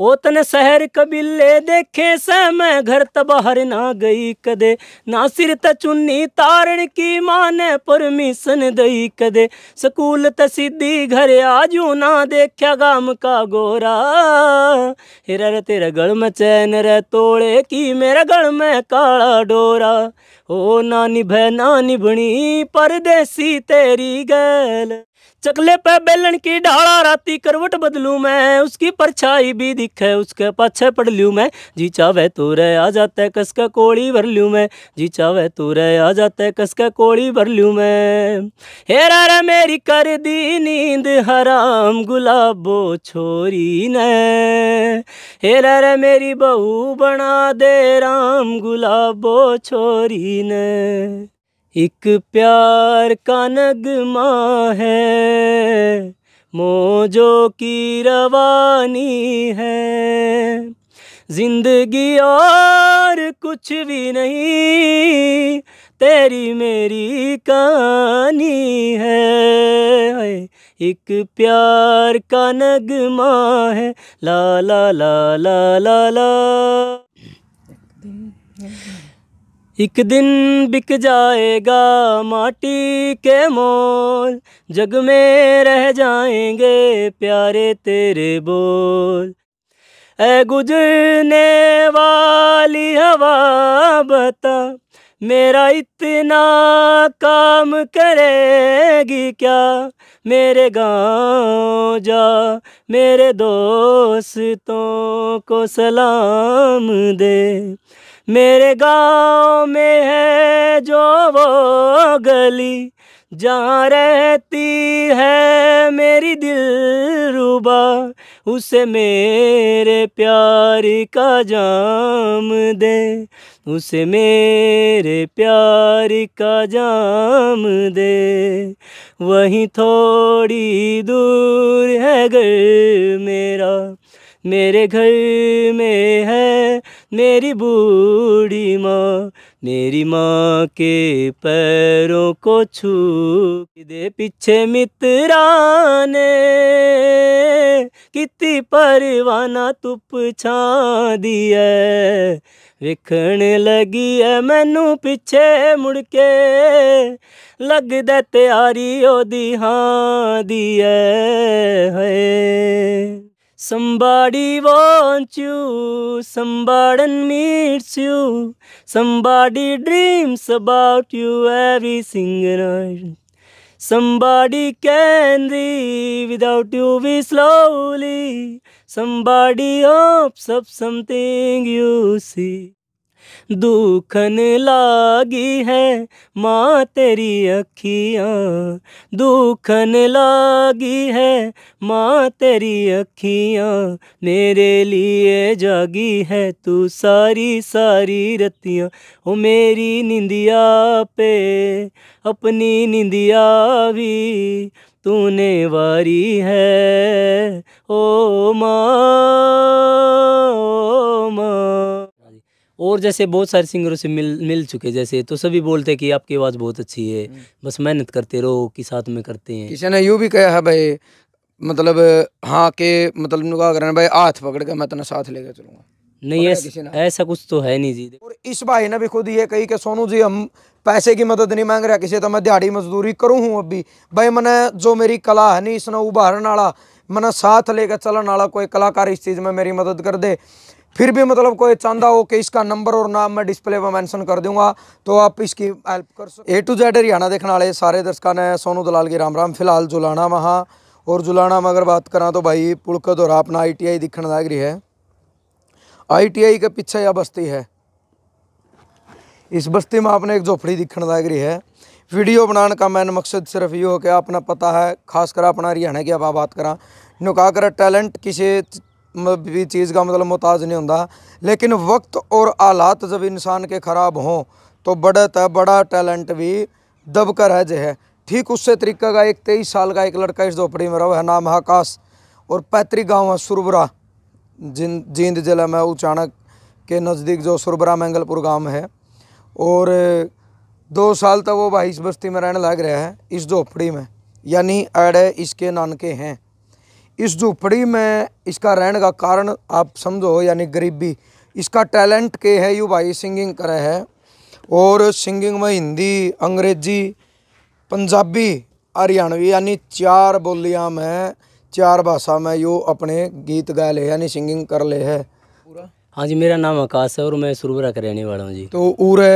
ओतन शहर कबीले देखे सह मैं घर तबाहर ना गई कदे ना सिर त चुन्नी तारण की माँ ने परमिशन दई कदे स्कूल त सीधी घर आजू ना देखा गाम का गोरा हेरा रे तेरा गल में चैन रे तोड़े की मेरा गल में काला डोरा ओ ना निभे ना निभणी परदेसी तेरी गैल चकले पे बेलन की ढाला राती करवट बदलू मैं उसकी परछाई भी दिखे उसके पाछे पढ़ लू मैं जी चावे तो रे आ जाते कसका कोड़ी भर लू मैं जी चावे तो रे आ जाते कसका कोड़ी भर लू मैं हेरा रे मेरी कर दी नींद हराम गुलाबो छोरी ने हेरा रे मेरी बहू बना दे राम गुलाबो छोरी ने एक प्यार का नगमा है मोजो की रवानी है जिंदगी और कुछ भी नहीं तेरी मेरी कहानी है एक प्यार का नगमा है ला ला ला ला ला ला एक दिन बिक जाएगा माटी के मोल जग में रह जाएंगे प्यारे तेरे बोल ए गुजरने वाली हवा बता मेरा इतना काम करेगी क्या मेरे गाँव जा मेरे दोस्तों को सलाम दे मेरे गांव में है जो वो गली जहाँ रहती है मेरी दिल रुबा उसे मेरे प्यार का जाम दे उसे मेरे प्यार का जाम दे वहीं थोड़ी दूर है घर मेरा मेरे घर में है मेरी बूढ़ी माँ मेरी माँ के पैरों को छू दे पीछे मित्रा ने कितनी परवाना तू छा दी है ਵੇਖਣ ਲੱਗੀ ਐ ਮੈਨੂੰ ਪਿੱਛੇ ਮੁੜ ਕੇ ਲੱਗਦਾ ਤਿਆਰੀ ਉਹਦੀ ਹਾਂ ਦੀ Somebody wants you, somebody needs you, somebody dreams about you every single night. Somebody can live without you be slowly, somebody hopes of something you see. दुखन लागी है माँ तेरी अखियाँ दुखन लागी है माँ तेरी अखियाँ मेरे लिए जागी है तू सारी सारी रतियाँ ओ मेरी निंदिया पे अपनी निंदिया भी तूने वारी है ओ माँ ओ माँ और जैसे बहुत सारे सिंगरों से मिल मिल चुके जैसे तो सभी बोलते हैं कि आपकी आवाज़ बहुत अच्छी है हम्म। बस मेहनत करते रहो कि साथ में करते हैं किसी ने यूँ भी कहा है भाई मतलब हाँ के मतलब भाई हाथ पकड़ के मैं इतना साथ लेकर चलूँगा नहीं ऐसा ऐसा कुछ तो है नहीं जी और इस भाई ने भी खुद ये कही कि सोनू जी हम पैसे की मदद नहीं मांग रहे किसी तो मैं दिहाड़ी मजदूरी करूँ हूँ अभी भाई मैंने जो मेरी कला है नहीं इसने उभारण वाला मैंने साथ लेकर चलन वाला कोई कलाकार इस चीज़ में मेरी मदद कर दे फिर भी मतलब कोई चांदा हो कि इसका नंबर और नाम मैं डिस्प्ले में मेंशन कर दूंगा तो आप इसकी हेल्प कर सकते ए टू जेड हरियाणा देखने वाले सारे दर्शकों ने सोनू दलाल की राम राम फिलहाल जुलाना वहाँ और जुलाना में अगर बात करा तो भाई का दौरा अपना आई टी आई दिखने लग रही है आई टी आई के पीछे यह बस्ती है इस बस्ती में आपने एक झोपड़ी दिखने लग रही है वीडियो बनाने का मैन मकसद सिर्फ ये हो कि अपना पता है खासकर अपना हरियाणा की आप बात करा नुका कर टैलेंट किसी भी चीज़ का मतलब मोहताज नहीं होता लेकिन वक्त और आलात जब इंसान के ख़राब हों तो बड़ा था बड़ा टैलेंट भी दबकर है जो है ठीक उससे तरीका का एक तेईस साल का एक लड़का इस झोपड़ी में रहो है नाम है आकाश और पैतृक गाँव है सुरबरा जिन जींद जिला में उचाणक के नज़दीक जो सुरबरा मंगलपुर गाँव है और दो साल तक वो भाई इस बस्ती में रहने लग रहा है इस झोपड़ी में यानी अड़े इसके नानके हैं इस झुपड़ी में इसका रहने का कारण आप समझो यानी गरीबी इसका टैलेंट के है यू भाई सिंगिंग करे है और सिंगिंग में हिंदी अंग्रेजी पंजाबी हरियाणवी यानी चार बोलियाँ में चार भाषा में यो अपने गीत गा ले यानी सिंगिंग कर ले है पूरा हाँ जी मेरा नाम आकाश है और मैं सुरबरा का रहने वाला हूँ जी तो उरे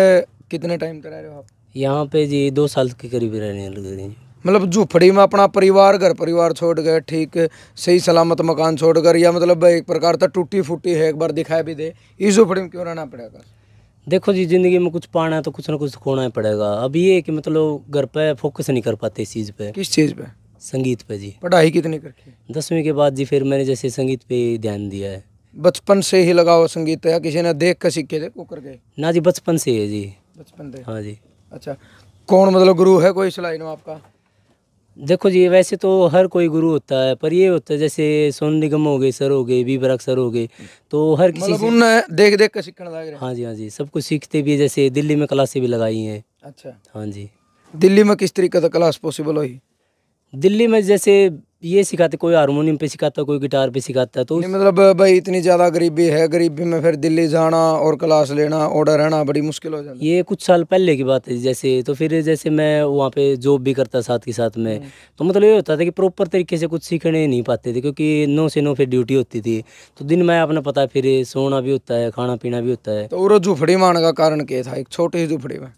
कितने टाइम कर रहे हो आप यहाँ पे जी दो साल के करीब रहने लग रहे हैं मतलब झुपड़ी में अपना परिवार घर परिवार छोड़ गए ठीक सही सलामत मकान छोड़ कर या मतलब एक प्रकार था टूटी फूटी है एक बार दिखाई भी दे इस झुपड़ी में क्यों रहना पड़ेगा देखो जी ज़िंदगी में कुछ पाना है तो कुछ ना कुछ खोना ही पड़ेगा अब ये कि मतलब घर पे फोकस नहीं कर पाते इस चीज़ पे किस चीज़ पे संगीत पे जी पढ़ाई कितनी करके दसवीं के बाद जी फिर मैंने जैसे संगीत पे ध्यान दिया है बचपन से ही लगा हुआ संगीत या किसी ने देख कर सीखे थे कुकर गए ना जी बचपन से है जी बचपन से हाँ जी अच्छा कौन मतलब गुरु है कोई सलाइन आपका देखो जी वैसे तो हर कोई गुरु होता है पर ये होता है जैसे सोन निगम हो गए सर हो गए बीबरक सर हो गए तो हर किसी मतलब से... देख देख कर सीखने लग रहे हाँ जी हाँ जी सब कुछ सीखते भी है जैसे दिल्ली में क्लासे भी लगाई हैं अच्छा हाँ जी दिल्ली में किस तरीके का क्लास पॉसिबल हुई दिल्ली में जैसे ये सिखाते कोई हारमोनियम पे सिखाता कोई गिटार पे सिखाता तो उस... मतलब भाई इतनी ज़्यादा गरीबी है गरीबी में फिर दिल्ली जाना और क्लास लेना ऑर्डर रहना बड़ी मुश्किल हो जाती ये कुछ साल पहले की बात है जैसे तो फिर जैसे मैं वहाँ पे जॉब भी करता साथ के साथ में हम्म। तो मतलब ये होता था कि प्रॉपर तरीके से कुछ सीखने नहीं पाते थे क्योंकि नौ से नौ फिर ड्यूटी होती थी तो दिन में आपने पता फिर सोना भी होता है खाना पीना भी होता है तो झुफड़ी मारने का कारण क्या था एक छोटी झुफड़ी में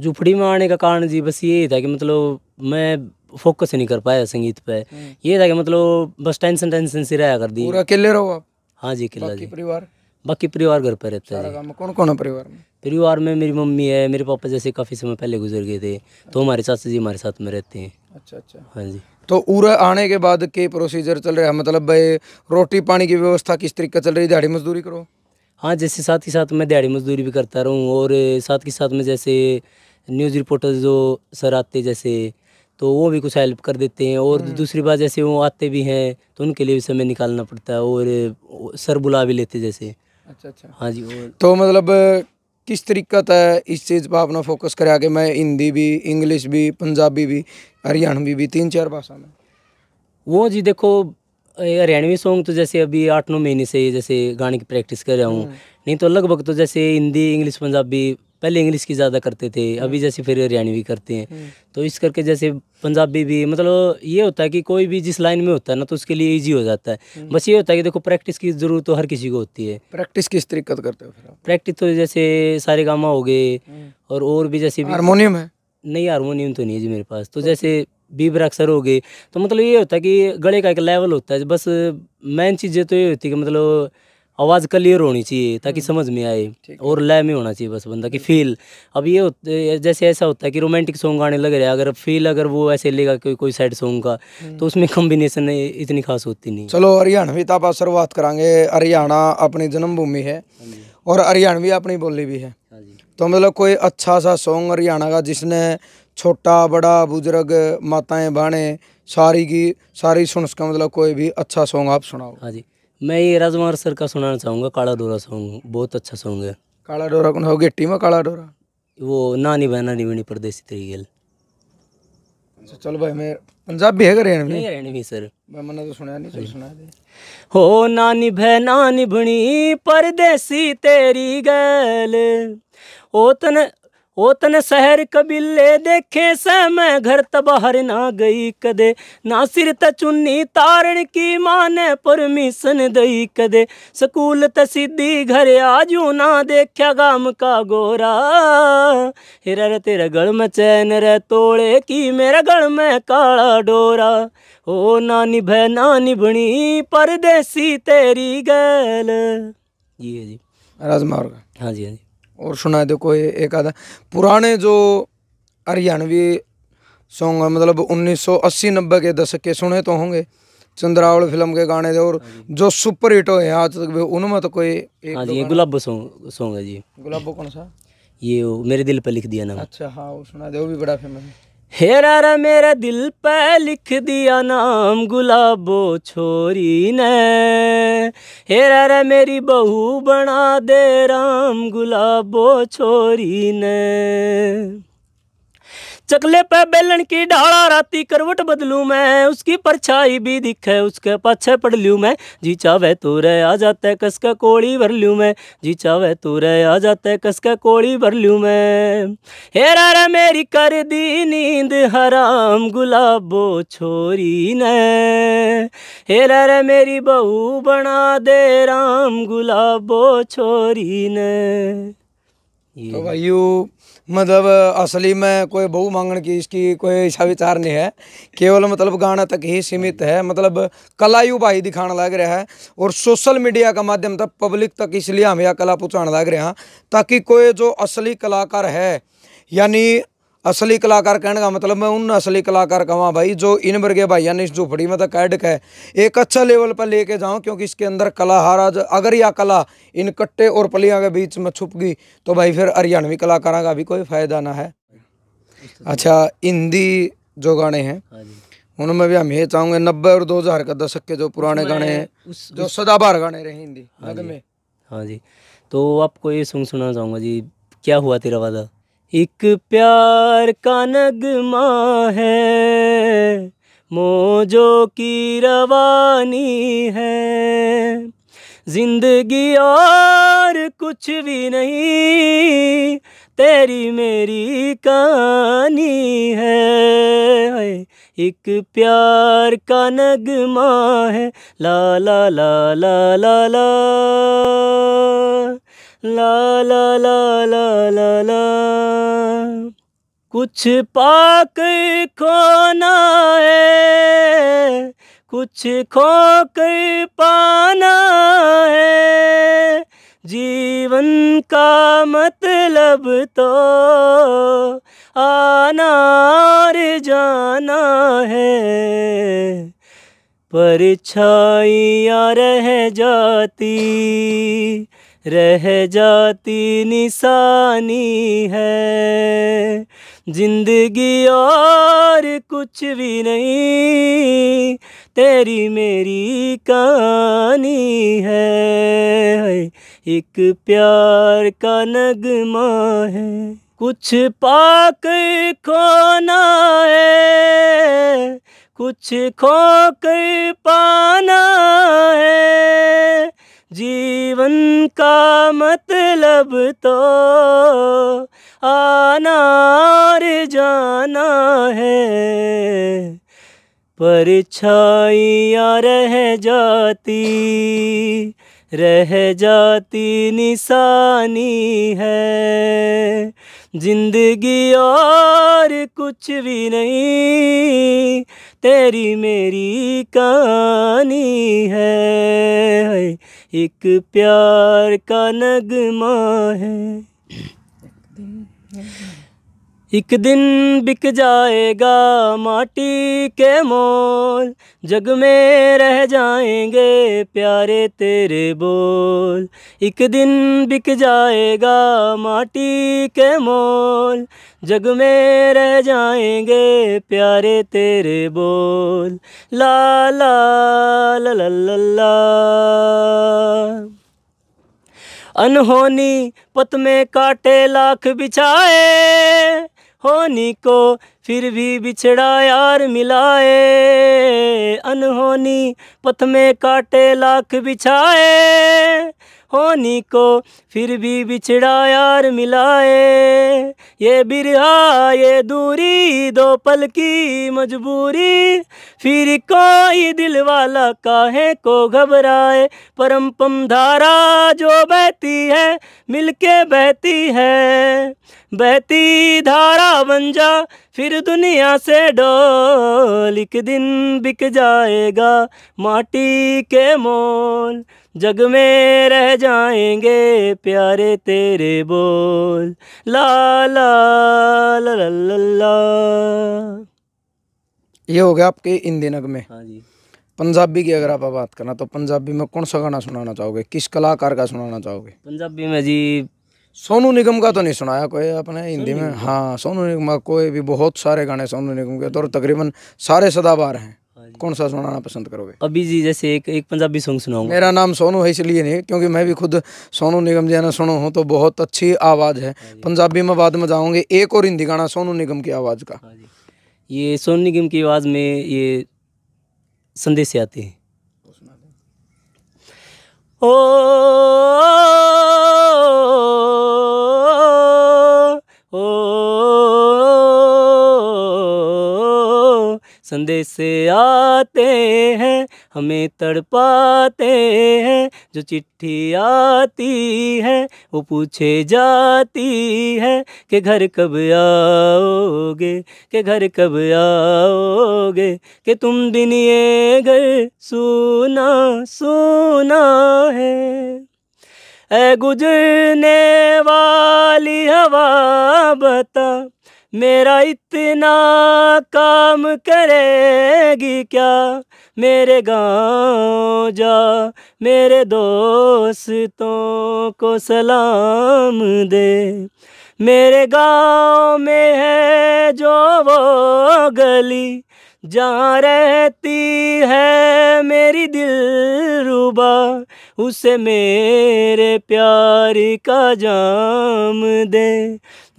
झुपड़ी में आने का कारण जी बस ये था कि मतलब मैं फोकस ही नहीं कर पाया संगीत पे हम्म। ये था कि मतलब बस टेंशन टेंशन सी रहा कर दी पूरा अकेले रहो आप हाँ जी अकेला जी परिवार बाकी परिवार घर पर रहता है कौन कौन है परिवार में परिवार में मेरी मम्मी है मेरे पापा जैसे काफ़ी समय पहले गुजर गए थे तो अच्छा। हमारे चाचा जी हमारे साथ में रहते हैं अच्छा अच्छा हाँ जी तो उरा आने के बाद के प्रोसीजर चल रहा है मतलब भाई रोटी पानी की व्यवस्था किस तरीके चल रही है दिहाड़ी मजदूरी करो हाँ जैसे साथ ही साथ मैं दिहाड़ी मजदूरी भी करता रहूँ और साथ के साथ में जैसे न्यूज़ रिपोर्टर जो सर आते जैसे तो वो भी कुछ हेल्प कर देते हैं और हम्म। दूसरी बात जैसे वो आते भी हैं तो उनके लिए भी समय निकालना पड़ता है और सर बुला भी लेते जैसे अच्छा अच्छा हाँ जी और तो मतलब किस तरीका था इस चीज़ पर अपना फोकस करा कि मैं हिंदी भी इंग्लिश भी पंजाबी भी हरियाणवी भी तीन चार भाषा में वो जी देखो हरियाणवी सॉन्ग तो जैसे अभी आठ नौ महीने से जैसे गाने की प्रैक्टिस कर रहा हूँ हम्म। नहीं तो लगभग तो जैसे हिंदी इंग्लिश पंजाबी पहले इंग्लिश की ज़्यादा करते थे हम्म। अभी जैसे फिर हरियाणी भी करते हैं हम्म। तो इस करके जैसे पंजाबी भी मतलब ये होता है कि कोई भी जिस लाइन में होता है ना तो उसके लिए ईजी हो जाता है हम्म। बस ये होता है कि देखो प्रैक्टिस की ज़रूरत तो हर किसी को होती है प्रैक्टिस किस तरीके से करते हो प्रैक्टिस तो जैसे सारे गामा हो गए और और भी जैसे हारमोनियम है नहीं हारमोनियम तो नहीं है जी मेरे पास तो जैसे बीबर अक्सर हो गए तो मतलब ये होता है कि गले का एक लेवल होता है बस मेन चीज़ें तो ये होती है कि मतलब आवाज़ क्लियर होनी चाहिए ताकि हम्म। समझ में आए और लय में होना चाहिए बस बंदा कि फील अब ये जैसे ऐसा होता है कि रोमांटिक सॉन्ग गाने लग रहे हैं अगर फील अगर वो ऐसे लेगा कोई कोई सैड सॉन्ग का हम्म। तो उसमें कॉम्बिनेशन इतनी खास होती नहीं चलो हरियाणवी तो आप शुरुआत करांगे हरियाणा अपनी जन्मभूमि है हाँ और हरियाणवी अपनी बोली भी है हाँ तो मतलब कोई अच्छा सा सॉन्ग हरियाणा का जिसने छोटा बड़ा बुजुर्ग माताएं बाणे सारी की सारी सुन सका मतलब कोई भी अच्छा सॉन्ग आप सुनाओ हाँ जी मैं ये राजमार सर का सुनाना चाहूँगा काला डोरा सॉन्ग बहुत अच्छा सॉन्ग है काला डोरा कौन हो गया टीम काला डोरा वो नानी बहना निवेणी परदेसी त्रिगेल अच्छा, चलो भाई मैं पंजाबी है हरियाणवी नहीं हरियाणवी सर मैं मना तो सुना नहीं चलो हाँ। सुना दे हो नानी निभे ना निभणी परदेसी तेरी गल ओतन ओतन शहर कबीले देखे सह मैं घर तबाहर ना गई कदे ना सिर त चुन्नी तारण की माँ ने परमिशन दई कदे स्कूल त सीधी घर आजू ना देखा गाम का गोरा हिरा रे तेरा गल में चैन रे तोड़े की मेरा गल में काला डोरा ओ ना निभे ना निभणी परदेसी तेरी गैल जी है जी राजमार्ग हाँ जी हाँ जी और सुना दो कोई एक आधा पुराने जो हरियाणवी सॉन्ग है मतलब 1980-90 के दशक के सुने तो होंगे चंद्रावल फिल्म के गाने थे और हाँ जो सुपर हिट हुए आज तक भी उनमें तो कोई एक हाँ सॉन्ग सॉन्ग है जी गुलाब कौन सा ये मेरे दिल पर लिख दिया ना अच्छा हाँ वो सुना दे वो भी बड़ा फेमस है ਹੇਰਾਰਾ ਮੇਰੇ ਦਿਲ ਪੈ ਲਿਖ ਦਿਆ ਨਾਮ ਗੁਲਾਬੋ ਛੋਰੀ ਨੇ ਹੇਰਾਰਾ ਮੇਰੀ ਬਹੂ ਬਣਾ ਦੇ ਰਾਮ ਗੁਲਾਬੋ ਛੋਰੀ ਨੇ चकले पे बेलन की डाला राती करवट बदलू मैं उसकी परछाई भी दिखे उसके पाछे पढ़ लू मैं जी चावे तो रे आ जाते कसका कोड़ी भर लू मैं जी चावे तो रे आ जाते कसका कोड़ी भर लू मैं हेरा रे मेरी कर दी नींद हराम गुलाबो छोरी ने हेरा रे मेरी बहू बना दे राम गुलाबो छोरी ने तो भाइयों मतलब असली में कोई बहु मांगण की इसकी कोई ऐसा विचार नहीं है केवल मतलब गाना तक ही सीमित है मतलब कला यू भाई दिखाने लग रहा है और सोशल मीडिया का माध्यम तक पब्लिक तक इसलिए हम यह कला पहुँचाने लग रहे हैं ताकि कोई जो असली कलाकार है यानी असली कलाकार कहने का मतलब मैं उन असली कलाकार कहवा भाई जो इन वर्गे भाइया ने इस झुपड़ी में तो कैड है एक अच्छा लेवल पर लेके जाऊँ क्योंकि इसके अंदर कला हारा अगर यह कला इन कट्टे और पलिया के बीच में छुप गई तो भाई फिर हरियाणवी कलाकारों का भी कोई फायदा ना है अच्छा हिंदी जो गाने हैं हाँ उनमें भी हम ये चाहूँगे नब्बे और दो हज़ार के दशक के जो पुराने गाने हैं जो सदाबार गाने रहे हिंदी हाँ जी हाँ तो आपको ये सुन सुना चाहूँगा जी क्या हुआ तेरा वादा एक प्यार का नगमा है मोजो की रवानी है जिंदगी और कुछ भी नहीं तेरी मेरी कहानी है एक प्यार का नगमा है ला ला ला ला ला ला ला ला ला ला ला ला कुछ पाक खोना है कुछ खो पाना है जीवन का मतलब तो आना और जाना है परछाइयाँ रह जाती रह जाती निशानी है जिंदगी और कुछ भी नहीं तेरी मेरी कहानी है एक प्यार का नगमा है कुछ पाक खोना है कुछ खोक पाना है जीवन का मतलब तो आना और जाना है परछाइयाँ रह जाती रह जाती निशानी है जिंदगी और कुछ भी नहीं तेरी मेरी कहानी है एक प्यार का नगमा है एक दिन बिक जाएगा माटी के मोल जग में रह जाएंगे प्यारे तेरे बोल एक दिन बिक जाएगा माटी के मोल जग में रह जाएंगे प्यारे तेरे बोल ला ला ला ला ला, ला। अनहोनी पत में काटे लाख बिछाए होनी को फिर भी बिछड़ा यार मिलाए अनहोनी पथ में काटे लाख बिछाए होनी को फिर भी बिछड़ा यार मिलाए ये बिरहा ये दूरी दो पल की मजबूरी फिर कोई दिल वाला काहे को घबराए परम पम धारा जो बहती है मिलके बहती है बहती धारा बन जा फिर दुनिया से डोल एक दिन बिक जाएगा माटी के मोल जग में रह जाएंगे प्यारे तेरे बोल ला ला ला ला ला, ला। ये हो गया आपके इन दिनग में हाँ जी पंजाबी की अगर आप बात करना तो पंजाबी में कौन सा गाना सुनाना चाहोगे किस कलाकार का सुनाना चाहोगे पंजाबी में जी सोनू निगम का तो नहीं सुनाया कोई आपने हिंदी में हाँ सोनू निगम का कोई भी बहुत सारे गाने सोनू निगम के तो तकरीबन सारे सदाबार हैं कौन सा सुनाना पसंद करोगे अभी जी जैसे एक एक पंजाबी सॉन्ग सुनाऊंगा मेरा नाम सोनू है इसलिए नहीं क्योंकि मैं भी खुद सोनू निगम जी ना सुनो हूँ तो बहुत अच्छी आवाज़ है हाँ पंजाबी में बाद में जाऊँगे एक और हिंदी गाना सोनू निगम की आवाज़ का हाँ ये सोनू निगम की आवाज़ में ये संदेश आते हैं ओ संदेश आते हैं हमें तड़पाते हैं जो चिट्ठी आती है वो पूछे जाती है कि घर कब आओगे कि घर कब आओगे कि तुम बिन ये घर सुना सुना है ए गुजरने वाली हवा बता मेरा इतना काम करेगी क्या मेरे गाँव जा मेरे दोस्तों को सलाम दे मेरे गाँव में है जो वो गली जा रहती है मेरी दिल रुबा उसे मेरे प्यार का जाम दे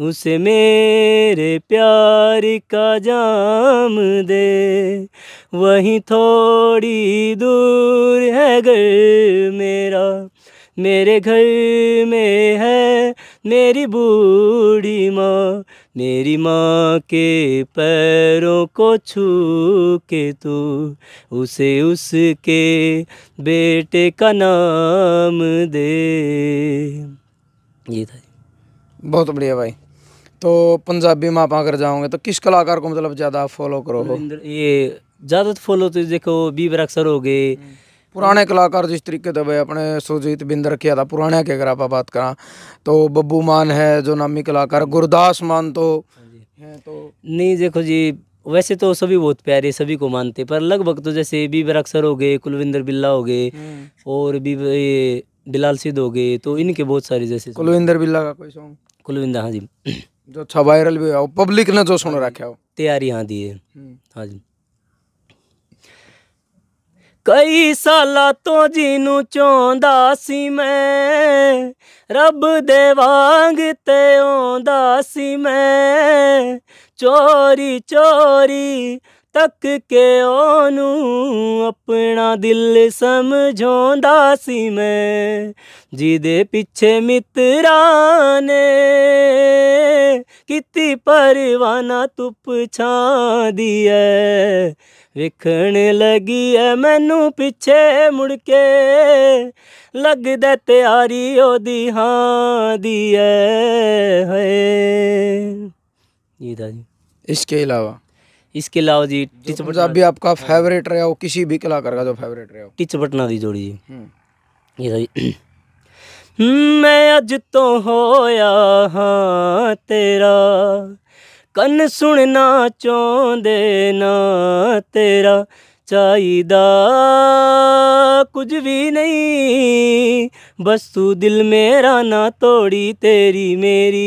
उसे मेरे प्यार का जाम दे वहीं थोड़ी दूर है घर मेरा मेरे घर में है मेरी बूढ़ी माँ मेरी माँ के पैरों को छू के तू उसे उसके बेटे का नाम दे ये था बहुत बढ़िया भाई तो पंजाबी में आप अगर जाओगे तो किस कलाकार को मतलब ज़्यादा फॉलो करोगे ये ज़्यादा फॉलो तो, तो देखो अक्सर हो गए हम्म। पुराने कलाकार जिस तरीके से अपने सुजीत बिंदर किया था पुराने के अगर आप बात करा तो बब्बू मान है जो नामी कलाकार गुरदास मान तो तो नहीं देखो जी वैसे तो सभी बहुत प्यारे सभी को मानते पर लगभग तो जैसे बीबर अक्सर हो गए कुलविंदर बिल्ला हो गए हम्म। और भी बिलाल सिद्ध हो गए तो इनके बहुत सारे जैसे कुलविंदर बिल्ला का कोई सॉन्ग कुलविंदर हाँ जी जो अच्छा वायरल भी हुआ पब्लिक ने जो सुन रखा हो तैयारी हाँ दी है हम्म। हाँ जी ਕਈ ਸਾਲਾਂ ਤੋਂ ਨੂੰ ਚਾਹੁੰਦਾ ਸੀ ਮੈਂ ਰੱਬ ਦੇ ਵਾਂਗ ਤੇ ਆਉਂਦਾ ਸੀ ਮੈਂ ਚੋਰੀ ਚੋਰੀ ਤੱਕ ਕੇ ਉਹਨੂੰ ਆਪਣਾ ਦਿਲ ਸਮਝਾਉਂਦਾ ਸੀ ਮੈਂ ਜਿਹਦੇ ਪਿੱਛੇ ਮਿੱਤਰਾਂ ਨੇ ਕੀਤੀ ਪਰਵਾਨਾ ਤੁਪ ਪਛਾਂਦੀ ਐ ਵੇਖਣ ਲੱਗੀ ਐ ਮੈਨੂੰ ਪਿੱਛੇ ਮੁੜ ਕੇ ਲੱਗਦਾ ਤਿਆਰੀ ਉਹਦੀ ਹਾਂ ਦੀ ਐ ਹਏ ਜੀ ਦਾ ਜੀ इसके इसके अलावा जी टिच पटना मतलब भी आपका फेवरेट रहा हो किसी भी कलाकार का जो फेवरेट रहा हो टिच पटना की जोड़ी जी हम्म। ये हम्म, मैं अज तो होया हाँ तेरा कन सुनना चाहते ना तेरा चाहिदा कुछ भी नहीं बस तू दिल मेरा ना तोड़ी तेरी मेरी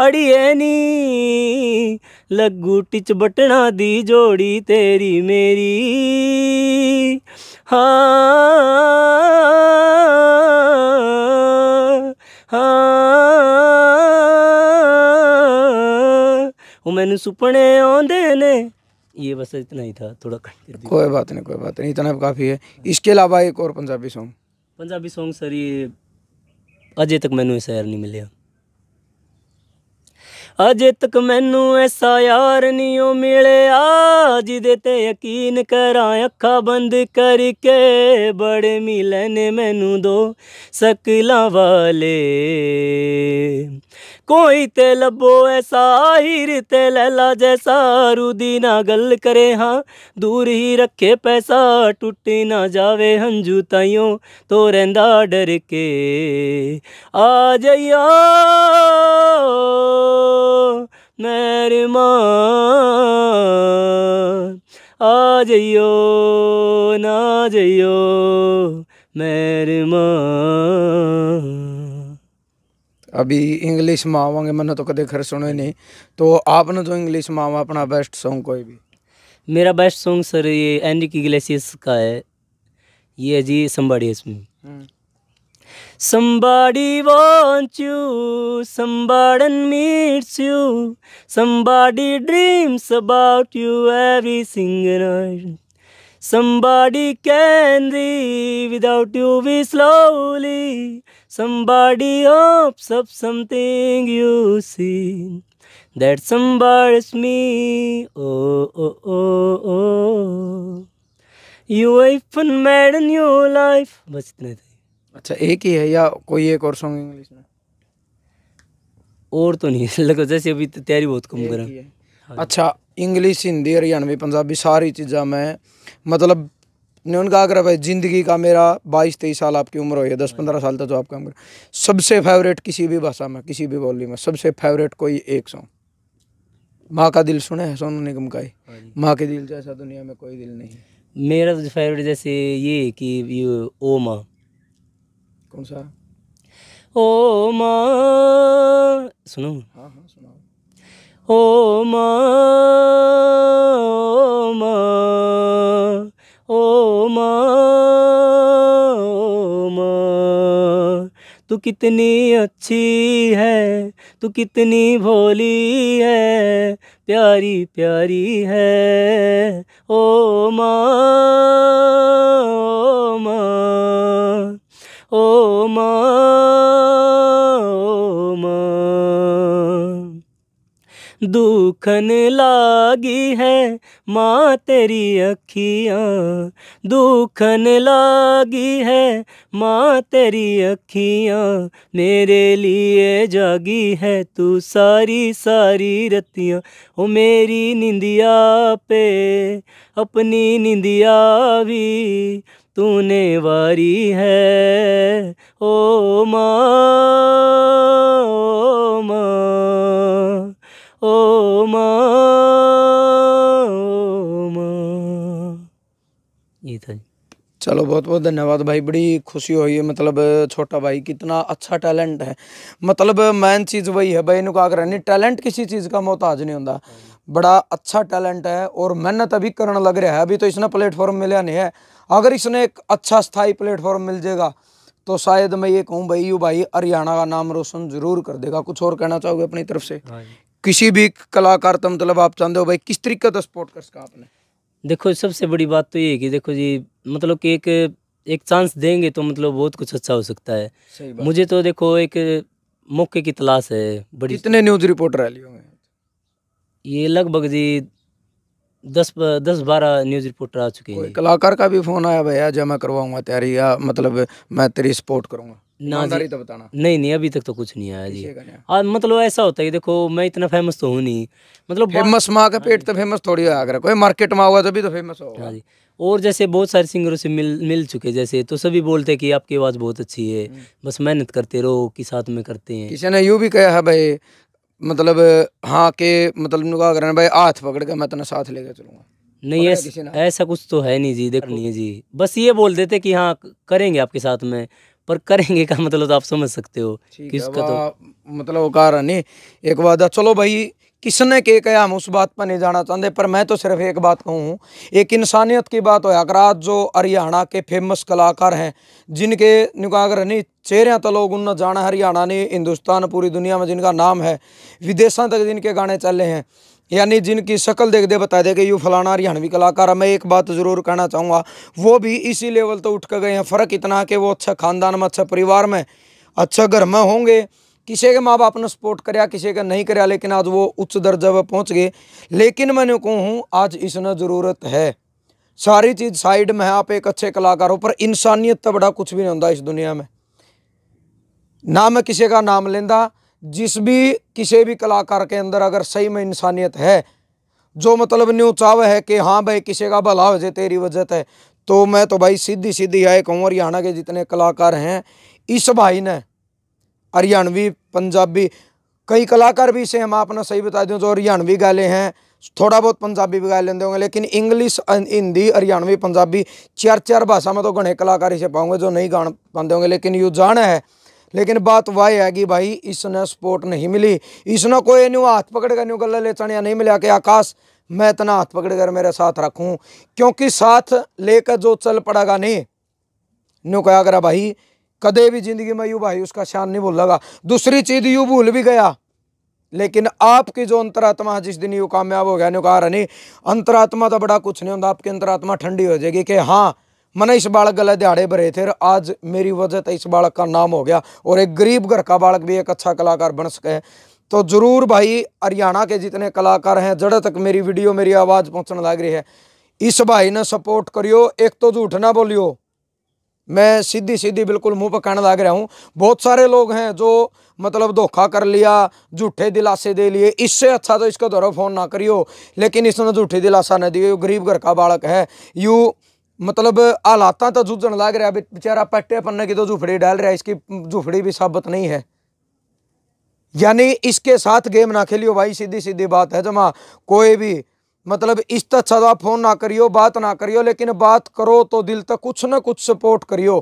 अड़िए नी लगू टिच बटना दी जोड़ी तेरी मेरी हाँ हाँ मैनू सुपने आते ने ये बस इतना ही था थोड़ा कट कोई बात नहीं कोई बात नहीं इतना काफ़ी है इसके अलावा एक और Punjabi song Punjabi song sir ये अजय तक मैंने शायर नहीं मिले ਅਜੇ ਤੱਕ ਮੈਨੂੰ ਐਸਾ ਯਾਰ ਨਹੀਂ ਉਹ ਮਿਲਿਆ ਜਿਹਦੇ ਤੇ ਯਕੀਨ ਕਰਾਂ ਅੱਖਾਂ ਬੰਦ ਕਰਕੇ ਬੜੇ ਮਿਲਨ ਮੈਨੂੰ ਦੋ ਸਕਲਾਂ ਵਾਲੇ कोई ते बो ऐसा हीर ते ला जैसा ना गल करे हाँ दूर ही रखे पैसा टूटी ना जावे हंजू ताइयों तो रेंदा डर के आ जाइया मेरी माँ आ जाइयो ना जाइयो मेरी माँ अभी इंग्लिश में आवांगे मैंने तो कदम खर सुने नहीं तो आपने जो तो इंग्लिश में आवा अपना बेस्ट सॉन्ग कोई भी मेरा बेस्ट सॉन्ग सर ये एनरिक इग्लेसियस का है ये जी संबाड़ी इसमें हम्म। Somebody wants you, somebody needs you, somebody dreams about you every single night. Somebody can live without you be slowly. Somebody hopes of something you see. That somebody's me. Oh, oh, oh, oh. You even mad in your life. बस इतने थे अच्छा एक ही है या कोई एक और सॉन्ग इंग्लिश में और तो नहीं लगा जैसे अभी तैयारी बहुत कम करा अच्छा इंग्लिश हिंदी हरियाणवी पंजाबी सारी चीज़ा मैं मतलब ने उनका आग्रह भाई जिंदगी का मेरा बाईस तेईस साल आपकी उम्र हो या दस पंद्रह साल तक जो तो आप काम कर सबसे फेवरेट किसी भी भाषा में किसी भी बोली में सबसे फेवरेट कोई एक सॉन्ग माँ का दिल सुने है सोनू निगम का ही हाँ माँ के दिल जैसा दुनिया में कोई दिल नहीं मेरा तो फेवरेट जैसे ये कि ये ओ माँ कौन सा ओ माँ सुनो हाँ हाँ ओ माँ ओ माँ तू कितनी अच्छी है तू कितनी भोली है प्यारी प्यारी है ओ माँ ओ माँ ओ दुखन लागी है माँ तेरी अखियाँ दुखन लागी है माँ तेरी अखियाँ मेरे लिए जागी है तू सारी सारी रतियाँ ओ मेरी निंदिया पे अपनी निंदिया भी तूने वारी है ओ माँ ओ माँ ओ ये था चलो बहुत बहुत धन्यवाद भाई बड़ी खुशी हुई है मतलब छोटा भाई कितना अच्छा टैलेंट है मतलब मेन चीज़ वही है भाई इनको आकर नहीं टैलेंट किसी चीज़ का मोहताज नहीं होता बड़ा अच्छा टैलेंट है और मेहनत अभी करने लग रहा है अभी तो इसने प्लेटफॉर्म मिला नहीं है अगर इसने एक अच्छा स्थाई प्लेटफॉर्म मिल जाएगा तो शायद मैं ये कहूँ भाई यू भाई हरियाणा का नाम रोशन जरूर कर देगा कुछ और कहना चाहोगे अपनी तरफ से हाँ किसी भी कलाकार तो मतलब आप चाहते हो भाई किस तरीके का सपोर्ट कर सका आपने देखो सबसे बड़ी बात तो ये है कि देखो जी मतलब कि एक एक चांस देंगे तो मतलब बहुत कुछ अच्छा हो सकता है मुझे तो देखो एक मौके की तलाश है बड़ी कितने न्यूज़ रिपोर्टर रैली होंगे ये लगभग जी दस दस बारह न्यूज़ रिपोर्टर आ चुके हैं कलाकार का भी फ़ोन आया भैया जब मैं करवाऊँगा तैयारी या मतलब मैं तेरी सपोर्ट करूँगा ना जी तो बताना नहीं नहीं अभी तक तो कुछ नहीं आया जी और मतलब ऐसा होता है देखो मैं इतना फेमस तो हूँ नहीं मतलब फेमस माँ का पेट हाँ तो फेमस थोड़ी हो अगर कोई मार्केट में हुआ तो भी तो फेमस होगा हाँ जी और जैसे बहुत सारे सिंगरों से मिल मिल चुके जैसे तो सभी बोलते हैं कि आपकी आवाज़ बहुत अच्छी है हम्म। बस मेहनत करते रहो कि साथ में करते हैं किसी ने यूँ भी कहा है भाई मतलब हाँ के मतलब भाई हाथ पकड़ के मैं इतना साथ लेकर चलूँगा नहीं ऐसा ऐसा कुछ तो है नहीं जी देख नहीं जी बस ये बोल देते कि हाँ करेंगे आपके साथ में पर करेंगे का मतलब तो आप समझ सकते हो किसका तो मतलब कारण नहीं एक वादा चलो भाई किसने के कहा हम उस बात पर नहीं जाना चाहते पर मैं तो सिर्फ एक बात कहूँ एक इंसानियत की बात हो अगर जो हरियाणा के फेमस कलाकार हैं जिनके अगर नहीं चेहरे तो लोग उन जाना हरियाणा ने हिंदुस्तान पूरी दुनिया में जिनका नाम है विदेशों तक जिनके गाने चले हैं यानी जिनकी शक्ल देख दे बता दे कि यू फलाना हरियाणवी कलाकार है मैं एक बात ज़रूर कहना चाहूँगा वो भी इसी लेवल तो उठ कर गए हैं फ़र्क इतना कि वो अच्छा खानदान में अच्छा परिवार में अच्छा घर में होंगे किसी के माँ बाप ने सपोर्ट कराया किसी का नहीं कराया लेकिन आज वो उच्च दर्जा पर पहुँच गए लेकिन मैंने कहूँ आज इसने ज़रूरत है सारी चीज़ साइड में है आप एक अच्छे कलाकार हो पर इंसानियत तो बड़ा कुछ भी नहीं होता इस दुनिया में ना मैं किसी का नाम लेंदा जिस भी किसी भी कलाकार के अंदर अगर सही में इंसानियत है जो मतलब न्यू चाव है कि हाँ भाई किसी का भला हो जाए तेरी वजह है तो मैं तो भाई सीधी सीधी आए कहूँ हरियाणा के जितने कलाकार हैं इस भाई ने हरियाणवी पंजाबी कई कलाकार भी इसे हम आपने सही बता दें जो हरियाणवी गाले हैं थोड़ा बहुत पंजाबी भी गा लेते होंगे लेकिन इंग्लिश हिंदी हरियाणवी पंजाबी चार चार भाषा में तो घने कलाकार इसे पाऊंगे जो नहीं गा पाते होंगे लेकिन यू जान है लेकिन बात वह है कि भाई इसने सपोर्ट नहीं मिली इसने कोई नहीं हाथ पकड़ कर न्यू गला ले चढ़िया नहीं मिला कि आकाश मैं इतना हाथ पकड़ कर मेरे साथ रखूँ क्योंकि साथ लेकर जो चल पड़ेगा नहीं न्यू कहा करा भाई कदे भी जिंदगी में यू भाई उसका शान नहीं भूलेगा दूसरी चीज़ यू भूल भी गया लेकिन आपकी जो अंतरात्मा है जिस दिन यू कामयाब हो गया न्यू कहा नहीं अंतरात्मा तो बड़ा कुछ नहीं होता आपकी अंतरात्मा ठंडी हो जाएगी कि हाँ मैंने इस बालक गले दिहाड़े भरे थे आज मेरी वजह से इस बालक का नाम हो गया और एक गरीब घर का बालक भी एक अच्छा कलाकार बन सके तो ज़रूर भाई हरियाणा के जितने कलाकार हैं जड़े तक मेरी वीडियो मेरी आवाज़ पहुँचने लग रही है इस भाई ने सपोर्ट करियो एक तो झूठ ना बोलियो मैं सीधी सीधी बिल्कुल मुंह पर कहने लग रहा हूँ बहुत सारे लोग हैं जो मतलब धोखा कर लिया झूठे दिलासे दे लिए इससे अच्छा तो इसका दौरा फ़ोन ना करियो लेकिन इसने झूठे दिलासा ना दिए गरीब घर का बालक है यू मतलब हालात तो जूझन लग रहा है बेचारा पट्टे पन्ने की तो झूफड़ी डाल रहा है इसकी झूफड़ी भी साबित नहीं है यानी इसके साथ गेम ना खेलियो भाई सीधी सीधी बात है जमा कोई भी मतलब इस तक तो सदा फ़ोन ना करियो बात ना करियो लेकिन बात करो तो दिल तक कुछ ना कुछ सपोर्ट करियो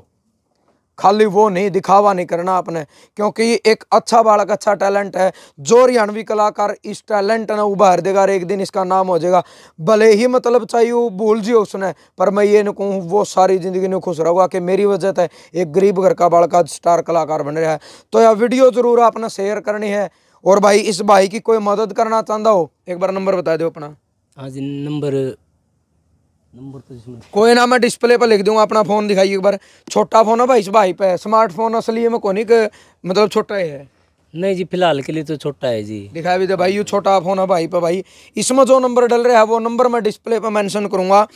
खाली वो नहीं दिखावा नहीं करना आपने क्योंकि ये एक अच्छा बालक अच्छा टैलेंट है जो हरियाणवी कलाकार इस टैलेंट ने उभार देगा एक दिन इसका नाम हो जाएगा भले ही मतलब चाहिए वो भूल जी उसने पर मैं ये नहीं कहूँ वो सारी ज़िंदगी में खुश रहूँगा कि मेरी वजह से एक गरीब घर का बालक आज स्टार कलाकार बन रहा है तो यह वीडियो ज़रूर आपने शेयर करनी है और भाई इस भाई की कोई मदद करना चाहता हो एक बार नंबर बता दो अपना हाँ जी नंबर नंबर तो कोई ना मैं डिस्प्ले पर लिख दूंगा अपना फ़ोन दिखाइए एक बार छोटा फ़ोन है भाई इस भाई पे स्मार्टफोन असली में कौन एक मतलब छोटा है नहीं जी फिलहाल के लिए तो छोटा है जी दिखा भी दे भाई यू छोटा फ़ोन है भाई पे भाई इसमें जो नंबर डल रहा है वो नंबर मैं डिस्प्ले पर मैंशन करूंगा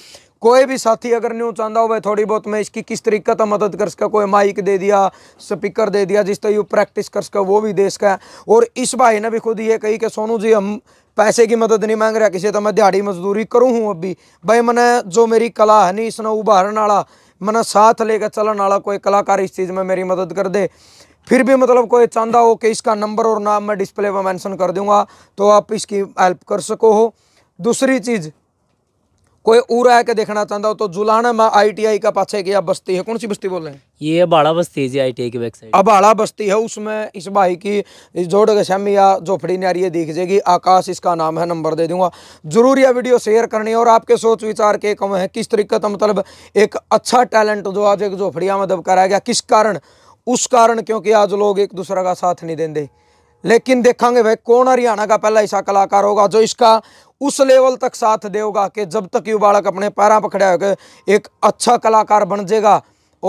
कोई भी साथी अगर न्यू चाहता हो भाई थोड़ी बहुत मैं इसकी किस तरीके का मदद कर सका कोई माइक दे दिया स्पीकर दे दिया जिस तरह यू प्रैक्टिस कर सका वो भी दे सका और इस भाई ने भी खुद ये कही कि सोनू जी हम पैसे की मदद नहीं मांग रहा किसी तो मैं दिहाड़ी मजदूरी करूँ हूँ अभी भाई मैंने जो मेरी कला है नहीं इसने उभारण वाला मैंने साथ लेकर चलन आला कोई कलाकार इस चीज़ में मेरी मदद कर दे फिर भी मतलब कोई चाहता हो कि इसका नंबर और नाम मैं डिस्प्ले पर मैंसन कर दूँगा तो आप इसकी हेल्प कर सको हो दूसरी चीज़ कोई उरा है के देखना चाहता हो तो जुलाना में आईटीआई का पाछे की आप बस्ती है कौन सी बस्ती बोल रहे हैं ये अबाड़ा बस्ती है जी आईटीआई की वेबसाइट अबाड़ा बस्ती है उसमें इस भाई की जोड़ गशम या झोपड़ी नारी दिख जाएगी आकाश इसका नाम है नंबर दे दूंगा जरूर यह वीडियो शेयर करनी और आपके सोच विचार के कम है किस तरीके का मतलब एक अच्छा टैलेंट जो आज एक झोपड़िया में दब कराया गया किस कारण उस कारण क्योंकि आज लोग एक दूसरे का साथ नहीं देंगे लेकिन देखेंगे भाई कौन हरियाणा का पहला ऐसा कलाकार होगा जो इसका उस लेवल तक साथ देगा कि जब तक युवा बालक अपने पैर पर खड़ा एक अच्छा कलाकार बन जाएगा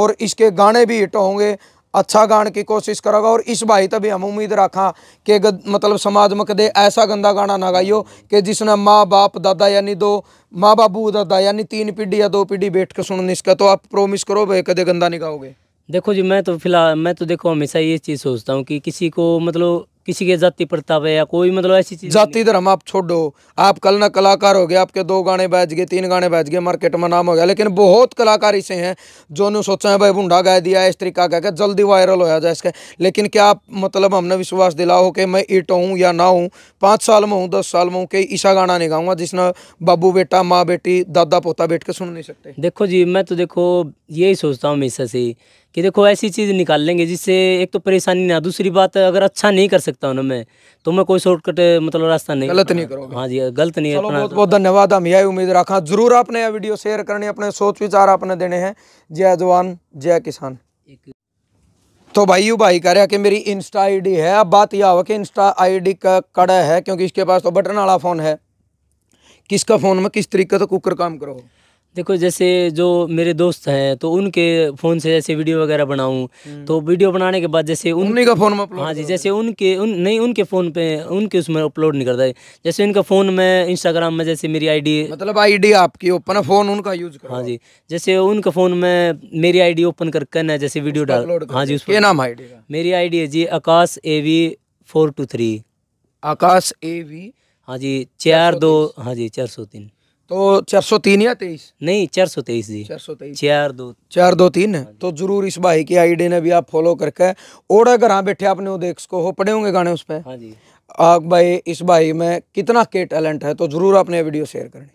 और इसके गाने भी हिट होंगे अच्छा गाने की कोशिश करेगा और इस भाई तभी हम उम्मीद रखा कि मतलब समाज में कदे ऐसा गंदा गाना ना गाइयो कि जिसने माँ बाप दादा यानी दो माँ बाबू दादा यानी तीन पीढ़ी या दो पीढ़ी बैठ के सुन इसका तो आप प्रोमिस करो भाई कदे गंदा नहीं गाओगे देखो जी मैं तो फिलहाल मैं तो देखो हमेशा ये चीज़ सोचता हूँ कि किसी को मतलब किसी के जाति प्रताप है या कोई मतलब ऐसी चीज जाति धर्म आप छोड़ो आप कल ना कलाकार हो गए आपके दो गाने बज गए तीन गाने बज गए मार्केट में नाम हो गया लेकिन बहुत कलाकार ऐसे हैं जो ने सोचा है भाई बूढ़ा गा दिया इस तरीका कह के जल्दी वायरल हो जाए इसका लेकिन क्या आप मतलब हमने विश्वास दिलाओ कि मैं इट हूँ या ना हूँ पाँच साल में हूँ दस साल में हूँ कि ईशा गाना नहीं गाऊंगा जिसने बाबू बेटा माँ बेटी दादा पोता बैठ के सुन नहीं सकते देखो जी मैं तो देखो यही सोचता हूँ हमेशा से कि देखो ऐसी चीज़ निकाल लेंगे जिससे एक तो परेशानी ना दूसरी बात अगर अच्छा नहीं कर सकता हूँ ना मैं तो मैं कोई शॉर्टकट मतलब रास्ता नहीं गलत नहीं करूँगा हाँ जी गलत नहीं चलो बहुत बहुत धन्यवाद हम यही उम्मीद रखा जरूर आपने यह वीडियो शेयर करनी अपने सोच विचार आपने देने हैं जय जवान जय किसान तो भाई यू भाई कह रहे हैं कि मेरी इंस्टा आईडी है अब बात यह हो कि इंस्टा आईडी का कड़ा है क्योंकि इसके पास तो बटन वाला फ़ोन है किसका फ़ोन में किस तरीके से कुकर काम करो देखो जैसे जो मेरे दोस्त हैं तो उनके फ़ोन से जैसे वीडियो वगैरह बनाऊं हम्म। तो वीडियो बनाने के बाद जैसे उन... का फ़ोन में हाँ जी जैसे उनके उन नहीं उनके फ़ोन पे उनके उसमें अपलोड नहीं करता है जैसे उनका फ़ोन में इंस्टाग्राम में जैसे मेरी आईडी मतलब आईडी आपकी ओपन है फ़ोन उनका यूज़ हाँ जी जैसे उनका फ़ोन में मेरी आई ओपन कर करना जैसे वीडियो डाल हाँ जी उसके नाम आई मेरी आई है जी Akash A V four two three Akash A V हाँ जी चार दो हाँ जी चार सौ तीन तो चार सौ तीन या तेईस नहीं चार सौ तेईस जी चार सौ तेईस चार दो चार दो तीन तो जरूर इस भाई की आईडी ने भी आप फॉलो करके और अगर हाँ बैठे आपने वो देख सको हो पड़े होंगे गाने उस पर हाँ जी आप भाई इस भाई में कितना के टैलेंट है तो जरूर आपने वीडियो शेयर करनी